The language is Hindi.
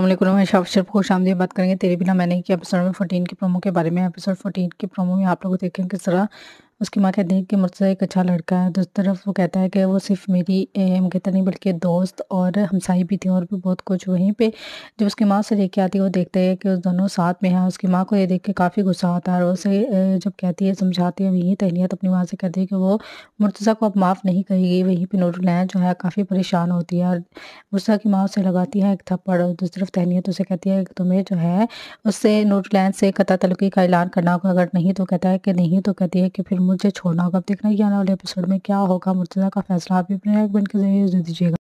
मैं शाह शर्फ खुश आमदी बात करेंगे तेरे बिना मैंने कि एपिसोड में फोर्टीन के प्रोमो के बारे में एपिसोड फोर्टीन के प्रोमो में आप लोग देखेंगे किस तरह उसकी माँ कहती है कि मुर्तजा एक अच्छा लड़का है दूसरी तो तरफ वो कहता है कि वो सिर्फ मेरी एम कहता नहीं बल्कि दोस्त और हमसाई भी थी और भी बहुत कुछ वहीं पे जब उसकी माँ से लेके आती है वो देखते हैं कि उस दोनों साथ में हैं उसकी माँ को ये देख के काफ़ी गुस्सा आता है और उसे जब कहती है समझाती है वहीं तहलियत अपनी माँ से कहती है कि वो मुर्तज़ा को अब माफ़ नहीं करेगी वहीं पर नूरलैन जो है काफ़ी परेशान होती है और मुर्जा की माँ उसे लगाती है एक थप्पड़ और दूसरी तरफ तहनीत उसे कहती है कि तुम्हें जो है उससे नूरलैन से कता तलकी का ऐलान करना होगा अगर नहीं तो कहता है कि नहीं तो कहती है कि फिर मुझे छोड़ना होगा अब देखना है कि आने वाले एपिसोड में क्या होगा मुर्तजा का फैसला आप भी अपने कमेंट के जरिए दे दीजिएगा